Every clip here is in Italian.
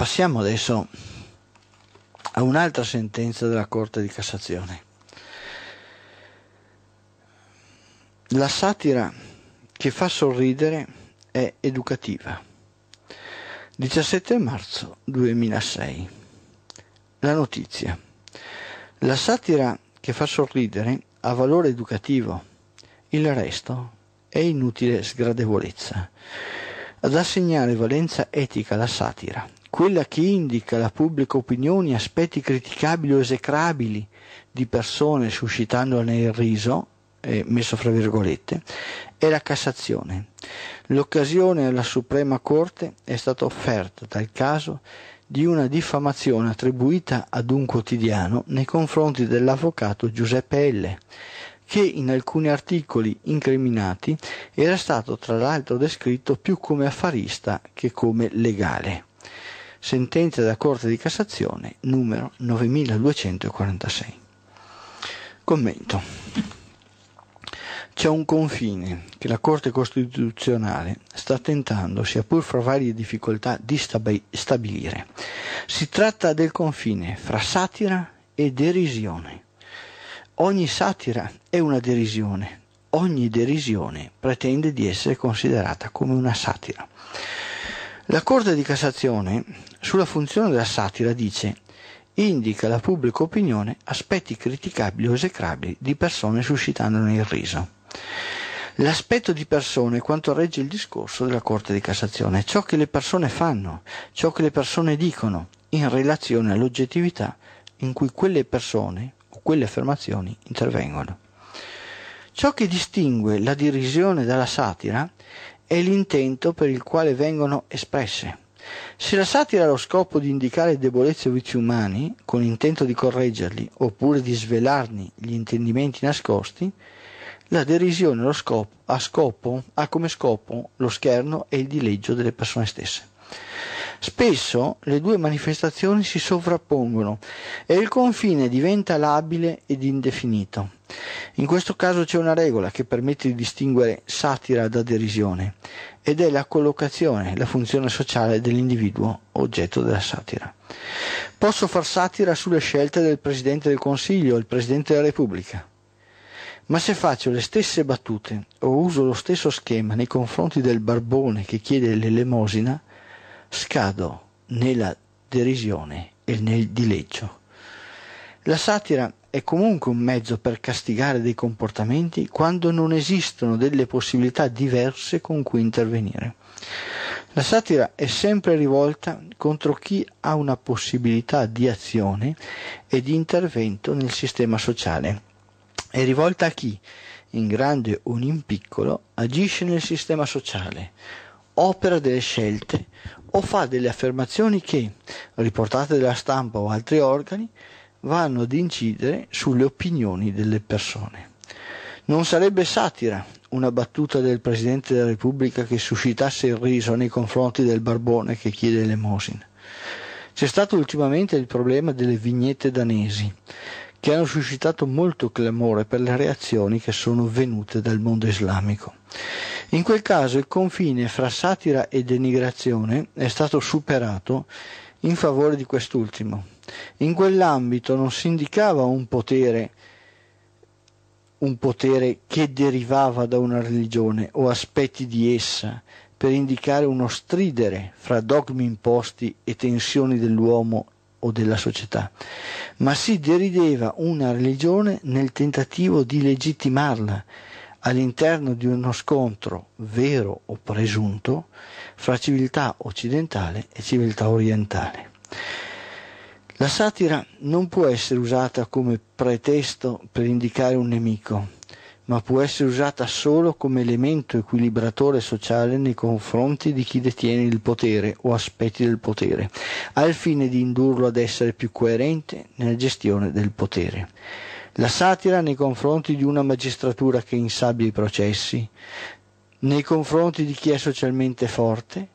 Passiamo adesso a un'altra sentenza della Corte di Cassazione. La satira che fa sorridere è educativa. 17 marzo 2006. La notizia. La satira che fa sorridere ha valore educativo, il resto è inutile sgradevolezza. Ad assegnare valenza etica alla satira quella che indica la pubblica opinione aspetti criticabili o esecrabili di persone suscitandone il riso, eh, messo fra virgolette, è la Cassazione. L'occasione alla Suprema Corte è stata offerta dal caso di una diffamazione attribuita ad un quotidiano nei confronti dell'avvocato Giuseppe L., che in alcuni articoli incriminati era stato tra l'altro descritto più come affarista che come legale sentenza della Corte di Cassazione numero 9246. Commento. C'è un confine che la Corte Costituzionale sta tentando, sia pur fra varie difficoltà, di stabilire. Si tratta del confine fra satira e derisione. Ogni satira è una derisione, ogni derisione pretende di essere considerata come una satira. La Corte di Cassazione sulla funzione della satira dice indica alla pubblica opinione aspetti criticabili o esecrabili di persone suscitandone il riso. L'aspetto di persone è quanto regge il discorso della Corte di Cassazione, ciò che le persone fanno, ciò che le persone dicono, in relazione all'oggettività in cui quelle persone o quelle affermazioni intervengono. Ciò che distingue la derisione dalla satira è l'intento per il quale vengono espresse. Se la satira ha lo scopo di indicare debolezze o vizi umani, con l'intento di correggerli oppure di svelarne gli intendimenti nascosti, la derisione scopo, ha, scopo, ha come scopo lo scherno e il dileggio delle persone stesse. Spesso le due manifestazioni si sovrappongono e il confine diventa labile ed indefinito. In questo caso c'è una regola che permette di distinguere satira da derisione ed è la collocazione, la funzione sociale dell'individuo oggetto della satira. Posso far satira sulle scelte del Presidente del Consiglio, il Presidente della Repubblica. Ma se faccio le stesse battute o uso lo stesso schema nei confronti del barbone che chiede l'elemosina, scado nella derisione e nel dileggio. La satira è comunque un mezzo per castigare dei comportamenti quando non esistono delle possibilità diverse con cui intervenire. La satira è sempre rivolta contro chi ha una possibilità di azione e di intervento nel sistema sociale. È rivolta a chi, in grande o in piccolo, agisce nel sistema sociale, opera delle scelte o fa delle affermazioni che, riportate dalla stampa o altri organi, vanno ad incidere sulle opinioni delle persone. Non sarebbe satira una battuta del Presidente della Repubblica che suscitasse il riso nei confronti del barbone che chiede l'emosina. C'è stato ultimamente il problema delle vignette danesi, che hanno suscitato molto clamore per le reazioni che sono venute dal mondo islamico. In quel caso il confine fra satira e denigrazione è stato superato in favore di quest'ultimo, in quell'ambito non si indicava un potere, un potere che derivava da una religione o aspetti di essa, per indicare uno stridere fra dogmi imposti e tensioni dell'uomo o della società, ma si derideva una religione nel tentativo di legittimarla all'interno di uno scontro vero o presunto fra civiltà occidentale e civiltà orientale. La satira non può essere usata come pretesto per indicare un nemico, ma può essere usata solo come elemento equilibratore sociale nei confronti di chi detiene il potere o aspetti del potere, al fine di indurlo ad essere più coerente nella gestione del potere. La satira nei confronti di una magistratura che insabbia i processi, nei confronti di chi è socialmente forte,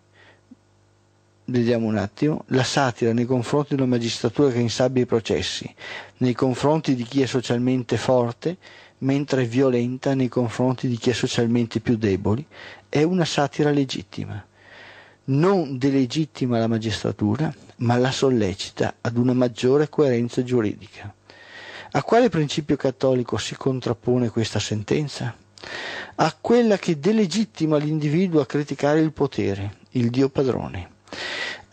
vediamo un attimo, la satira nei confronti di una magistratura che insabbia i processi, nei confronti di chi è socialmente forte, mentre è violenta nei confronti di chi è socialmente più deboli, è una satira legittima. Non delegittima la magistratura, ma la sollecita ad una maggiore coerenza giuridica. A quale principio cattolico si contrappone questa sentenza? A quella che delegittima l'individuo a criticare il potere, il Dio padrone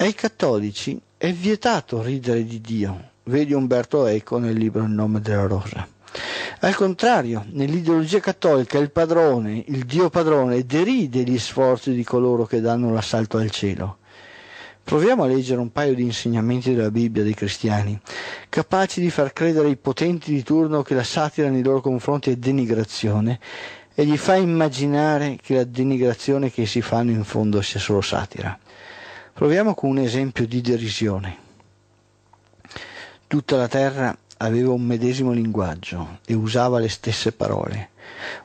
ai cattolici è vietato ridere di Dio, vedi Umberto Eco nel libro Il nome della rosa. Al contrario, nell'ideologia cattolica il padrone, il Dio padrone, deride gli sforzi di coloro che danno l'assalto al cielo. Proviamo a leggere un paio di insegnamenti della Bibbia dei cristiani, capaci di far credere ai potenti di turno che la satira nei loro confronti è denigrazione e gli fa immaginare che la denigrazione che si fanno in fondo sia solo satira. Proviamo con un esempio di derisione. Tutta la terra aveva un medesimo linguaggio e usava le stesse parole.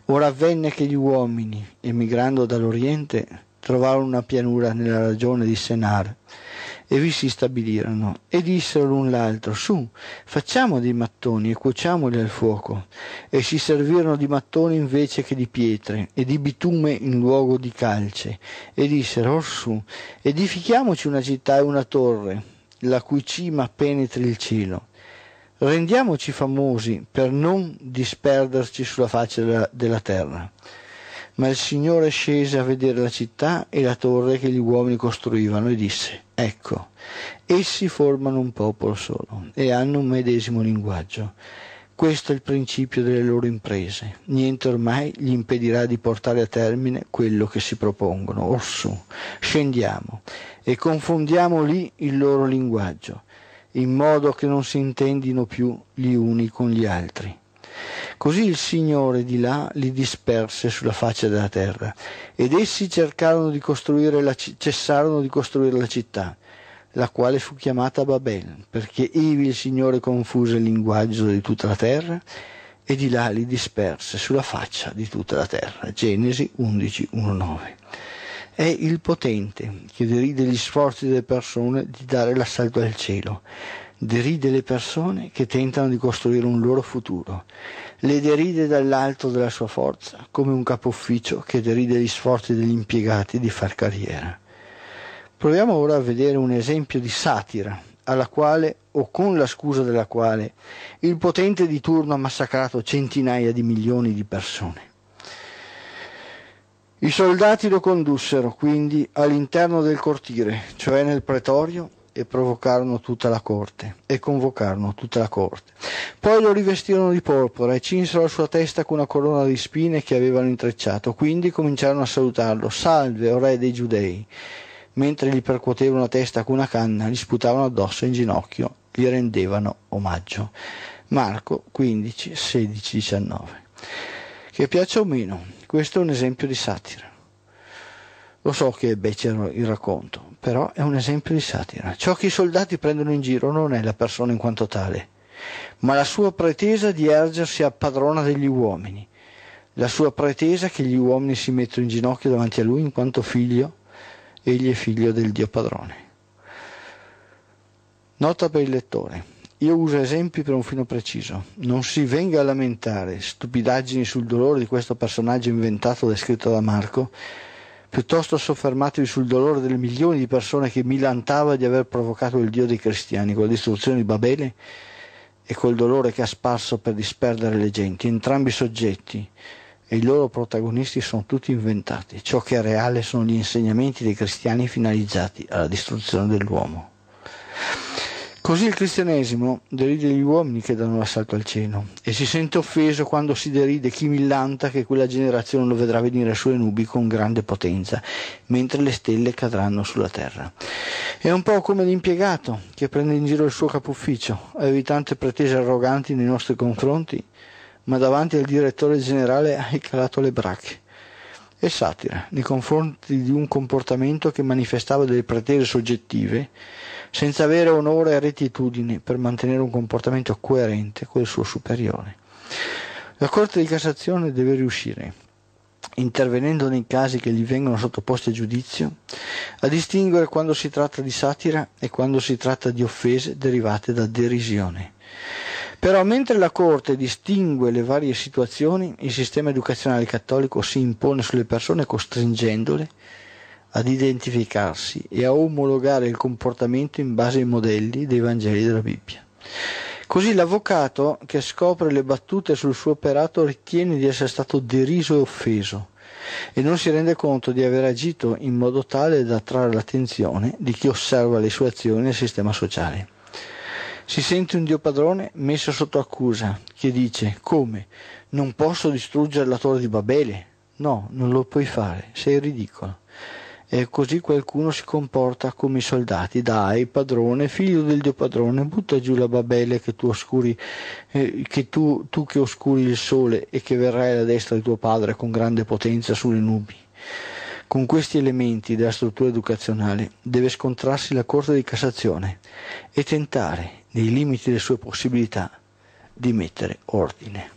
Ora avvenne che gli uomini, emigrando dall'Oriente, trovarono una pianura nella ragione di Senar e vi si stabilirono. E dissero l'un l'altro, su, facciamo dei mattoni e cuociamoli al fuoco. E si servirono di mattoni invece che di pietre, e di bitume in luogo di calce. E dissero, orsù, oh, edifichiamoci una città e una torre, la cui cima penetri il cielo. Rendiamoci famosi per non disperderci sulla faccia della, della terra. Ma il Signore scese a vedere la città e la torre che gli uomini costruivano e disse, ecco, essi formano un popolo solo e hanno un medesimo linguaggio. Questo è il principio delle loro imprese. Niente ormai gli impedirà di portare a termine quello che si propongono. Orsù, scendiamo e confondiamo lì il loro linguaggio, in modo che non si intendino più gli uni con gli altri. Così il Signore di là li disperse sulla faccia della terra, ed essi cercarono di costruire la, cessarono di costruire la città, la quale fu chiamata Babel, perché ivi il Signore confuse il linguaggio di tutta la terra, e di là li disperse sulla faccia di tutta la terra. Genesi 11.1.9. È il potente che deride gli sforzi delle persone di dare l'assalto al cielo deride le persone che tentano di costruire un loro futuro, le deride dall'alto della sua forza, come un capo ufficio che deride gli sforzi degli impiegati di far carriera. Proviamo ora a vedere un esempio di satira, alla quale o con la scusa della quale il potente di turno ha massacrato centinaia di milioni di persone. I soldati lo condussero quindi all'interno del cortile, cioè nel pretorio, e provocarono tutta la corte e convocarono tutta la corte. Poi lo rivestirono di porpora e cinsero la sua testa con una corona di spine che avevano intrecciato. Quindi cominciarono a salutarlo: Salve, o re dei Giudei! Mentre gli percuotevano la testa con una canna, gli sputavano addosso in ginocchio, gli rendevano omaggio. Marco 15, 16, 19. Che piaccia o meno, questo è un esempio di satira. Lo so che è becero il racconto, però è un esempio di satira. Ciò che i soldati prendono in giro non è la persona in quanto tale, ma la sua pretesa di ergersi a padrona degli uomini, la sua pretesa che gli uomini si mettono in ginocchio davanti a lui in quanto figlio, egli è figlio del Dio padrone. Nota per il lettore. Io uso esempi per un fino preciso. Non si venga a lamentare stupidaggini sul dolore di questo personaggio inventato e descritto da Marco, Piuttosto soffermatevi sul dolore delle milioni di persone che milantava di aver provocato il Dio dei cristiani con la distruzione di Babele e col dolore che ha sparso per disperdere le genti. Entrambi i soggetti e i loro protagonisti sono tutti inventati. Ciò che è reale sono gli insegnamenti dei cristiani finalizzati alla distruzione dell'uomo. Così il cristianesimo deride gli uomini che danno l'assalto al cielo e si sente offeso quando si deride chi millanta che quella generazione lo vedrà venire sulle nubi con grande potenza, mentre le stelle cadranno sulla terra. È un po' come l'impiegato che prende in giro il suo capo ufficio, capufficio, tante pretese arroganti nei nostri confronti, ma davanti al direttore generale hai calato le bracche e satira nei confronti di un comportamento che manifestava delle pretese soggettive senza avere onore e rettitudine per mantenere un comportamento coerente con il suo superiore. La Corte di Cassazione deve riuscire, intervenendo nei casi che gli vengono sottoposti a giudizio, a distinguere quando si tratta di satira e quando si tratta di offese derivate da derisione. Però mentre la Corte distingue le varie situazioni, il sistema educazionale cattolico si impone sulle persone costringendole ad identificarsi e a omologare il comportamento in base ai modelli dei Vangeli della Bibbia. Così l'avvocato che scopre le battute sul suo operato ritiene di essere stato deriso e offeso e non si rende conto di aver agito in modo tale da attrarre l'attenzione di chi osserva le sue azioni nel sistema sociale. Si sente un Dio padrone messo sotto accusa, che dice come? Non posso distruggere la torre di Babele? No, non lo puoi fare, sei ridicolo. E così qualcuno si comporta come i soldati. Dai, padrone, figlio del dio padrone, butta giù la babele che tu oscuri, eh, che tu, tu che oscuri il sole e che verrai alla destra di tuo padre con grande potenza sulle nubi. Con questi elementi della struttura educazionale deve scontrarsi la Corte di Cassazione e tentare, nei limiti delle sue possibilità, di mettere ordine.